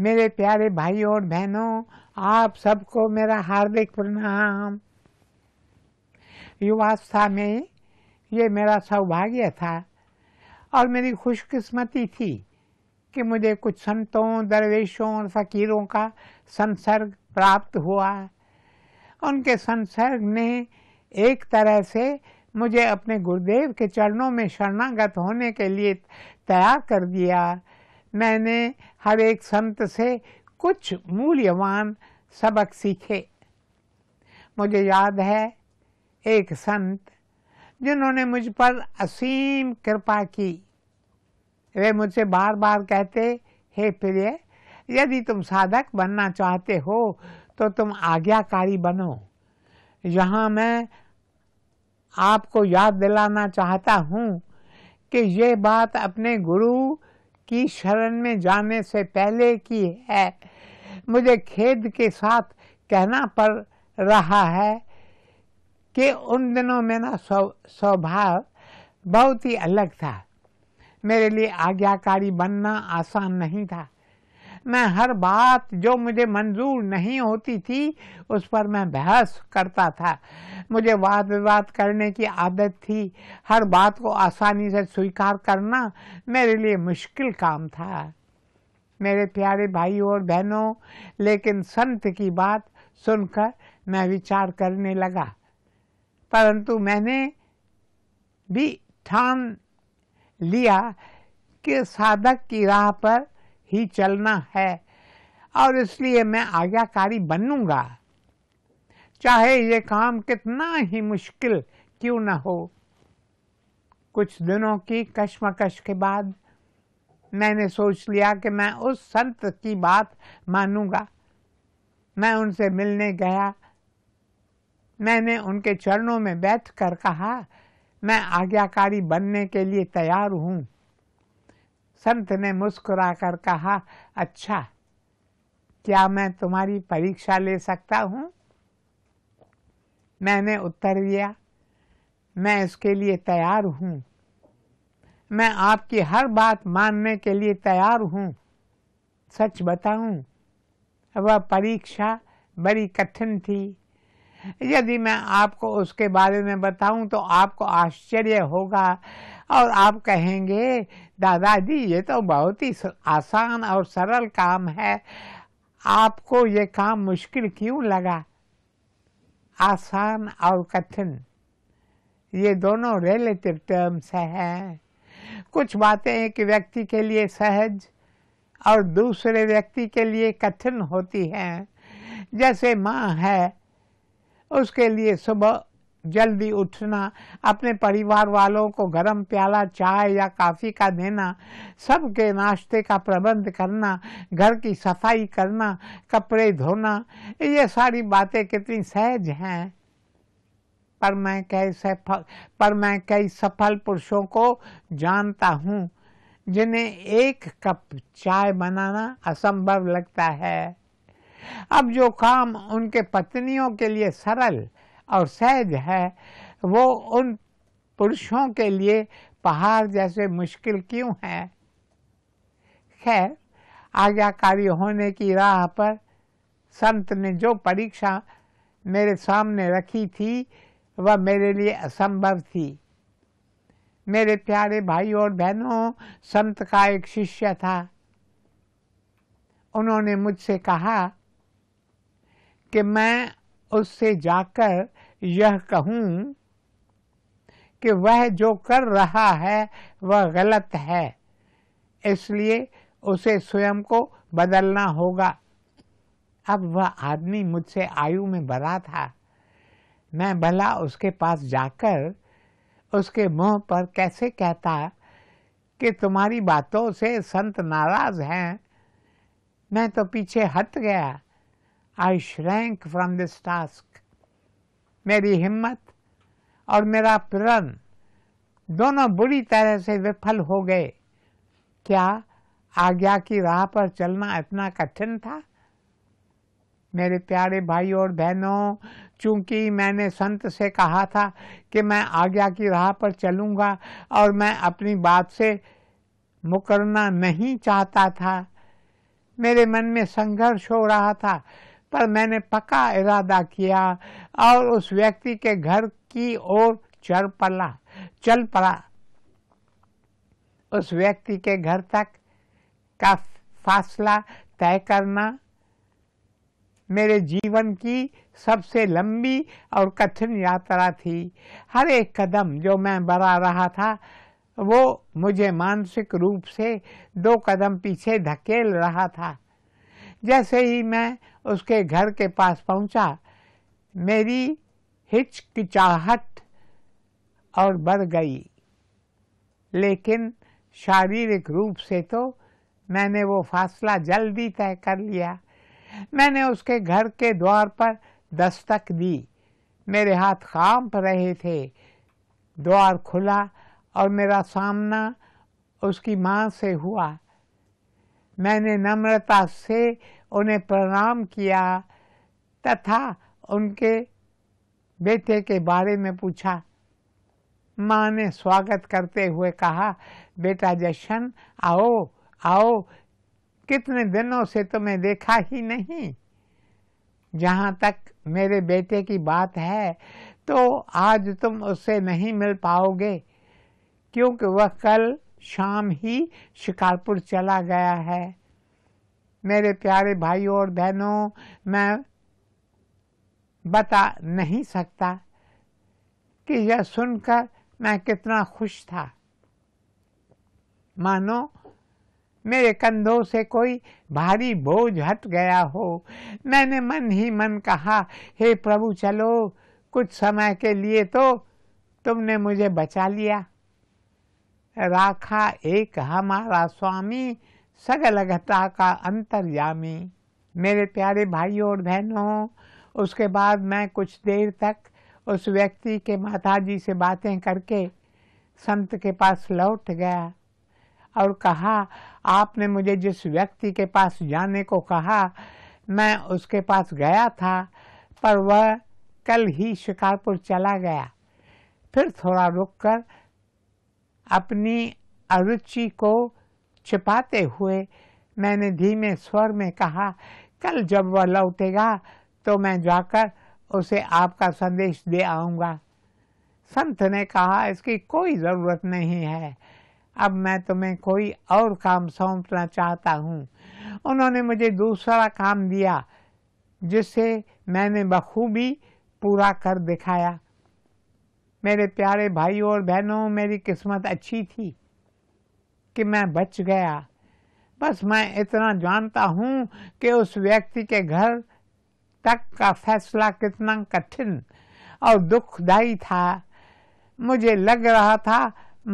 मेरे प्यारे भाई और बहनों आप सबको मेरा हार्दिक प्रणाम युवावस्था में ये मेरा सौभाग्य था और मेरी खुशकिस्मती थी कि मुझे कुछ संतों दरवेशों और फ़कीरों का संसर्ग प्राप्त हुआ उनके संसर्ग ने एक तरह से मुझे अपने गुरुदेव के चरणों में शरणागत होने के लिए तैयार कर दिया मैंने हर एक संत से कुछ मूल्यवान सबक सीखे मुझे याद है एक संत जिन्होंने मुझ पर असीम कृपा की वे मुझसे बार बार कहते हे प्रिय यदि तुम साधक बनना चाहते हो तो तुम आज्ञाकारी बनो यहाँ मैं आपको याद दिलाना चाहता हूँ कि ये बात अपने गुरु की शरण में जाने से पहले की है मुझे खेद के साथ कहना पड़ रहा है कि उन दिनों मेरा स्वभाव बहुत ही अलग था मेरे लिए आज्ञाकारी बनना आसान नहीं था मैं हर बात जो मुझे मंजूर नहीं होती थी उस पर मैं बहस करता था मुझे वाद विवाद करने की आदत थी हर बात को आसानी से स्वीकार करना मेरे लिए मुश्किल काम था मेरे प्यारे भाई और बहनों लेकिन संत की बात सुनकर मैं विचार करने लगा परंतु मैंने भी ठान लिया कि साधक की राह पर ही चलना है और इसलिए मैं आज्ञाकारी बनूंगा चाहे ये काम कितना ही मुश्किल क्यों न हो कुछ दिनों की कश्मकश के बाद मैंने सोच लिया कि मैं उस संत की बात मानूंगा मैं उनसे मिलने गया मैंने उनके चरणों में बैठ कर कहा मैं आज्ञाकारी बनने के लिए तैयार हूँ संत ने मुस्कुराकर कहा अच्छा क्या मैं तुम्हारी परीक्षा ले सकता हूँ मैंने उत्तर दिया मैं इसके लिए तैयार हूँ मैं आपकी हर बात मानने के लिए तैयार हूँ सच बताऊँ वह परीक्षा बड़ी कठिन थी यदि मैं आपको उसके बारे में बताऊं तो आपको आश्चर्य होगा और आप कहेंगे दादाजी ये तो बहुत ही आसान और सरल काम है आपको ये काम मुश्किल क्यों लगा आसान और कठिन ये दोनों रिलेटिव टर्म्स हैं कुछ बातें एक व्यक्ति के लिए सहज और दूसरे व्यक्ति के लिए कठिन होती हैं जैसे माँ है उसके लिए सुबह जल्दी उठना अपने परिवार वालों को गरम प्याला चाय या काफ़ी का देना सबके नाश्ते का प्रबंध करना घर की सफाई करना कपड़े धोना ये सारी बातें कितनी सहज हैं पर मैं कई सफल पर मैं कई सफल पुरुषों को जानता हूँ जिन्हें एक कप चाय बनाना असंभव लगता है अब जो काम उनके पत्नियों के लिए सरल और सहज है वो उन पुरुषों के लिए पहाड़ जैसे मुश्किल क्यों है खैर आज्ञाकारी होने की राह पर संत ने जो परीक्षा मेरे सामने रखी थी वह मेरे लिए असंभव थी मेरे प्यारे भाई और बहनों संत का एक शिष्य था उन्होंने मुझसे कहा कि मैं उससे जाकर यह कहूं कि वह जो कर रहा है वह गलत है इसलिए उसे स्वयं को बदलना होगा अब वह आदमी मुझसे आयु में बड़ा था मैं भला उसके पास जाकर उसके मुंह पर कैसे कहता कि तुम्हारी बातों से संत नाराज हैं मैं तो पीछे हट गया I shrank from this task मेरी हिम्मत और मेरा प्रण दोनों बुरी तरह से विफल हो गए क्या आज्ञा की राह पर चलना इतना कठिन था मेरे प्यारे भाई और बहनों चूंकि मैंने संत से कहा था कि मैं आज्ञा की राह पर चलूंगा और मैं अपनी बात से मुकरना नहीं चाहता था मेरे मन में संघर्ष हो रहा था पर मैंने पक्का इरादा किया और उस व्यक्ति के घर की ओर चल पड़ा चल पड़ा उस व्यक्ति के घर तक का फासला तय करना मेरे जीवन की सबसे लंबी और कठिन यात्रा थी हर एक कदम जो मैं बढ़ा रहा था वो मुझे मानसिक रूप से दो कदम पीछे धकेल रहा था जैसे ही मैं उसके घर के पास पहुंचा मेरी हिचकिचाहट और बढ़ गई लेकिन शारीरिक रूप से तो मैंने वो फासला जल्दी तय कर लिया मैंने उसके घर के द्वार पर दस्तक दी मेरे हाथ कांप रहे थे द्वार खुला और मेरा सामना उसकी माँ से हुआ मैंने नम्रता से उन्हें प्रणाम किया तथा उनके बेटे के बारे में पूछा माँ ने स्वागत करते हुए कहा बेटा जशन आओ आओ कितने दिनों से तुम्हें देखा ही नहीं जहाँ तक मेरे बेटे की बात है तो आज तुम उससे नहीं मिल पाओगे क्योंकि वह कल शाम ही शिकारपुर चला गया है मेरे प्यारे भाइयों और बहनों मैं बता नहीं सकता कि यह सुनकर मैं कितना खुश था मानो मेरे कंधों से कोई भारी बोझ हट गया हो मैंने मन ही मन कहा हे प्रभु चलो कुछ समय के लिए तो तुमने मुझे बचा लिया राखा एक हमारा स्वामी सगलगता का अंतर्यामी मेरे प्यारे भाइयों और बहनों उसके बाद मैं कुछ देर तक उस व्यक्ति के जी से बातें करके संत के पास लौट गया और कहा आपने मुझे जिस व्यक्ति के पास जाने को कहा मैं उसके पास गया था पर वह कल ही शिकारपुर चला गया फिर थोड़ा रुक कर अपनी अरुचि को छिपाते हुए मैंने धीमे स्वर में कहा कल जब वह लौटेगा तो मैं जाकर उसे आपका संदेश दे आऊँगा संत ने कहा इसकी कोई ज़रूरत नहीं है अब मैं तुम्हें कोई और काम सौंपना चाहता हूँ उन्होंने मुझे दूसरा काम दिया जिसे मैंने बखूबी पूरा कर दिखाया मेरे प्यारे भाई और बहनों मेरी किस्मत अच्छी थी कि मैं बच गया बस मैं इतना जानता हूँ कि उस व्यक्ति के घर तक का फैसला कितना कठिन और दुखदायी था मुझे लग रहा था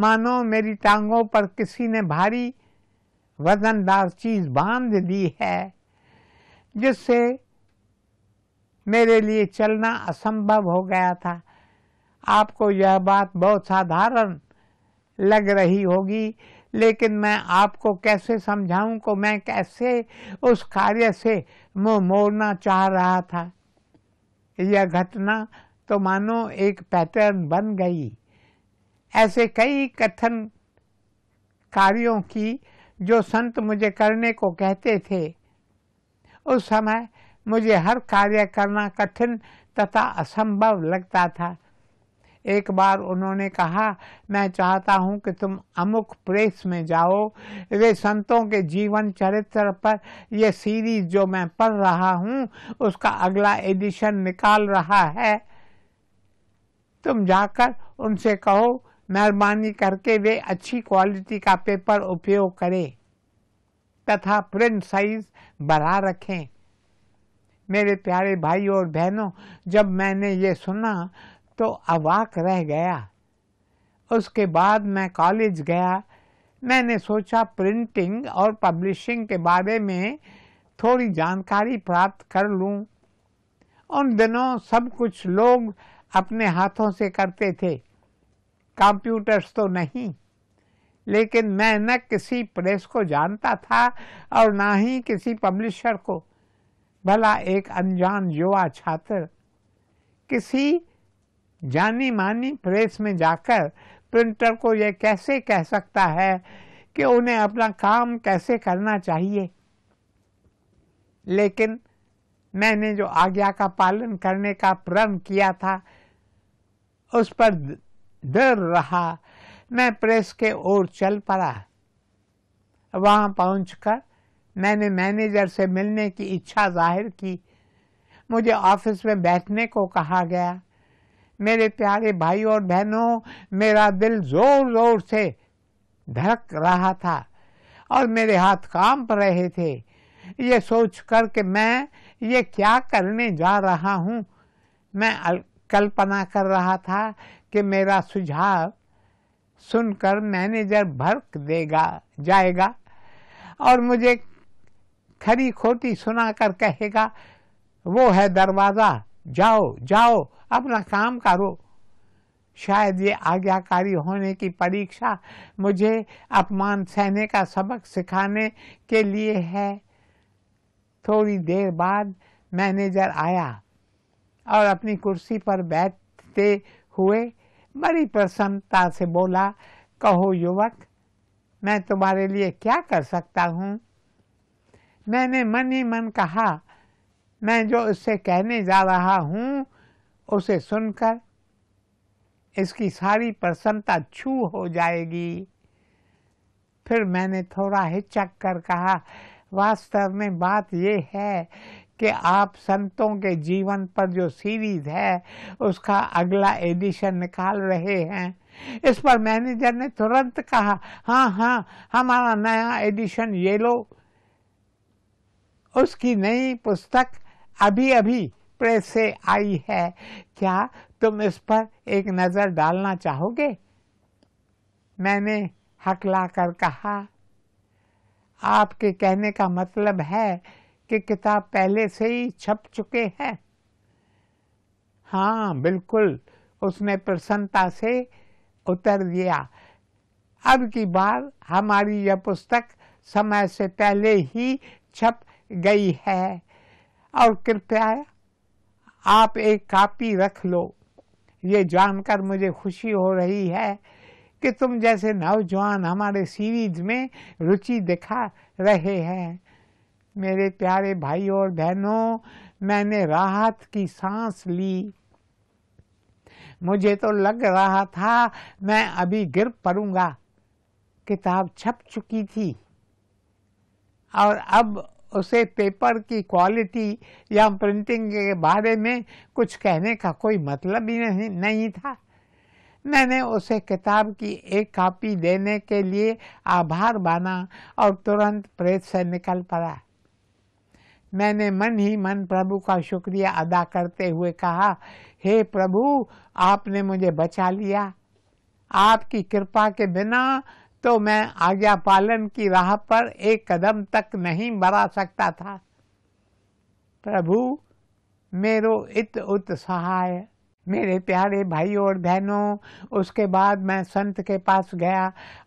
मानो मेरी टांगों पर किसी ने भारी वजनदार चीज़ बांध दी है जिससे मेरे लिए चलना असंभव हो गया था आपको यह बात बहुत साधारण लग रही होगी लेकिन मैं आपको कैसे समझाऊं को मैं कैसे उस कार्य से मुंह मोड़ना चाह रहा था यह घटना तो मानो एक पैटर्न बन गई ऐसे कई कथन कार्यों की जो संत मुझे करने को कहते थे उस समय मुझे हर कार्य करना कठिन तथा असंभव लगता था एक बार उन्होंने कहा मैं चाहता हूं कि तुम अमुक प्रेस में जाओ वे संतों के जीवन चरित्र पर यह सीरीज जो मैं पढ़ रहा हूं उसका अगला एडिशन निकाल रहा है तुम जाकर उनसे कहो मेहरबानी करके वे अच्छी क्वालिटी का पेपर उपयोग करें तथा प्रिंट साइज बढ़ा रखें मेरे प्यारे भाई और बहनों जब मैंने ये सुना तो अवाक रह गया उसके बाद मैं कॉलेज गया मैंने सोचा प्रिंटिंग और पब्लिशिंग के बारे में थोड़ी जानकारी प्राप्त कर लूं। उन दिनों सब कुछ लोग अपने हाथों से करते थे कंप्यूटर्स तो नहीं लेकिन मैं न किसी प्रेस को जानता था और ना ही किसी पब्लिशर को भला एक अनजान युवा छात्र किसी जानी मानी प्रेस में जाकर प्रिंटर को यह कैसे कह सकता है कि उन्हें अपना काम कैसे करना चाहिए लेकिन मैंने जो आज्ञा का पालन करने का प्रण किया था उस पर डर रहा मैं प्रेस के ओर चल पड़ा वहां पहुंचकर मैंने मैनेजर से मिलने की इच्छा जाहिर की मुझे ऑफिस में बैठने को कहा गया मेरे प्यारे भाई और बहनों मेरा दिल जोर जोर से धड़क रहा था और मेरे हाथ कांप रहे थे ये सोच कर के मैं ये क्या करने जा रहा हूँ मैं कल्पना कर रहा था कि मेरा सुझाव सुनकर मैनेजर भड़क देगा जाएगा और मुझे खरी खोटी सुना कर कहेगा वो है दरवाज़ा जाओ जाओ अपना काम करो शायद ये आज्ञाकारी होने की परीक्षा मुझे अपमान सहने का सबक सिखाने के लिए है थोड़ी देर बाद मैनेजर आया और अपनी कुर्सी पर बैठते हुए बड़ी प्रसन्नता से बोला कहो युवक मैं तुम्हारे लिए क्या कर सकता हूँ मैंने मन ही मन कहा मैं जो उससे कहने जा रहा हूँ उसे सुनकर इसकी सारी प्रसन्नता छू हो जाएगी फिर मैंने थोड़ा हिचक कर कहा वास्तव में बात यह है कि आप संतों के जीवन पर जो सीरीज है उसका अगला एडिशन निकाल रहे हैं इस पर मैनेजर ने तुरंत कहा हाँ हाँ हमारा नया एडिशन ये लो उसकी नई पुस्तक अभी अभी प्रेस से आई है क्या तुम इस पर एक नज़र डालना चाहोगे मैंने हकला कर कहा आपके कहने का मतलब है कि किताब पहले से ही छप चुके हैं हाँ बिल्कुल उसने प्रसन्नता से उतर दिया अब की बार हमारी यह पुस्तक समय से पहले ही छप गई है और कृपया आप एक कापी रख लो ये जानकर मुझे खुशी हो रही है कि तुम जैसे नौजवान हमारे सीरीज में रुचि दिखा रहे हैं मेरे प्यारे भाई और बहनों मैंने राहत की सांस ली मुझे तो लग रहा था मैं अभी गिर पड़ूंगा किताब छप चुकी थी और अब उसे पेपर की क्वालिटी या प्रिंटिंग के बारे में कुछ कहने का कोई मतलब ही नहीं नहीं था मैंने उसे किताब की एक कापी देने के लिए आभार माना और तुरंत प्रेत से निकल पड़ा मैंने मन ही मन प्रभु का शुक्रिया अदा करते हुए कहा हे hey प्रभु आपने मुझे बचा लिया आपकी कृपा के बिना तो मैं आज्ञा पालन की राह पर एक कदम तक नहीं बढ़ा सकता था प्रभु मेरो इत उत सहाय मेरे प्यारे भाई और बहनों उसके बाद मैं संत के पास गया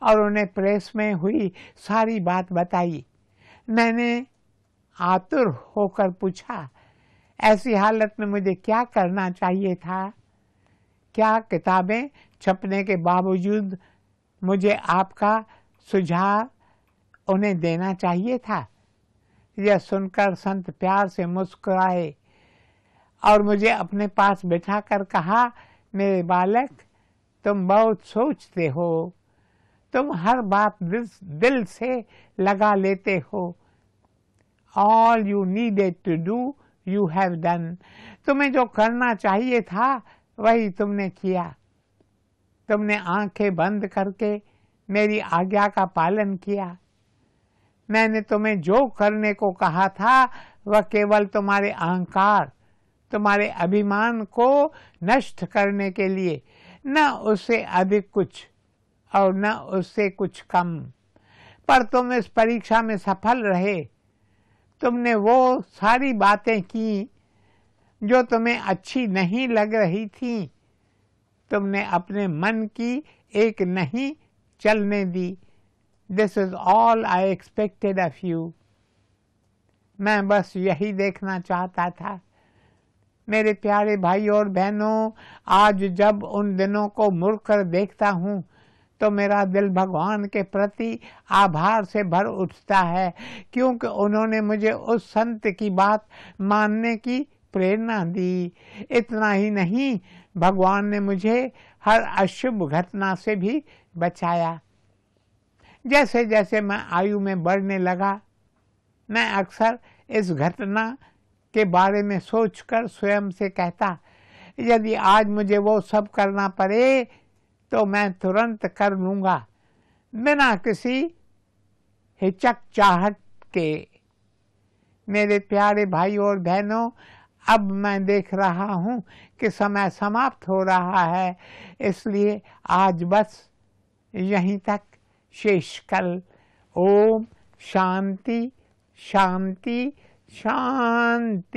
और उन्हें प्रेस में हुई सारी बात बताई मैंने आतुर होकर पूछा ऐसी हालत में मुझे क्या करना चाहिए था क्या किताबें छपने के बावजूद मुझे आपका सुझाव उन्हें देना चाहिए था यह सुनकर संत प्यार से मुस्कुराए और मुझे अपने पास बिठाकर कहा मेरे बालक तुम बहुत सोचते हो तुम हर बात दिल, दिल से लगा लेते हो all you needed to do you have done तुम्हें जो करना चाहिए था वही तुमने किया तुमने आंखें बंद करके मेरी आज्ञा का पालन किया मैंने तुम्हें जो करने को कहा था वह केवल तुम्हारे अहंकार तुम्हारे अभिमान को नष्ट करने के लिए न उससे अधिक कुछ और न उससे कुछ कम पर तुम इस परीक्षा में सफल रहे तुमने वो सारी बातें की जो तुम्हें अच्छी नहीं लग रही थीं तुमने अपने मन की एक नहीं चलने दी this is all I expected of you मैं बस यही देखना चाहता था मेरे प्यारे भाई और बहनों आज जब उन दिनों को मुड़कर देखता हूँ तो मेरा दिल भगवान के प्रति आभार से भर उठता है क्योंकि उन्होंने मुझे उस संत की बात मानने की प्रेरणा दी इतना ही नहीं भगवान ने मुझे हर अशुभ घटना से भी बचाया जैसे जैसे मैं आयु में बढ़ने लगा मैं अक्सर इस घटना के बारे में सोचकर स्वयं से कहता यदि आज मुझे वो सब करना पड़े तो मैं तुरंत कर लूँगा बिना किसी हिचक चाहट के मेरे प्यारे भाई और बहनों अब मैं देख रहा हूँ कि समय समाप्त हो रहा है इसलिए आज बस यहीं तक शेष कल ओम शांति शांति शांति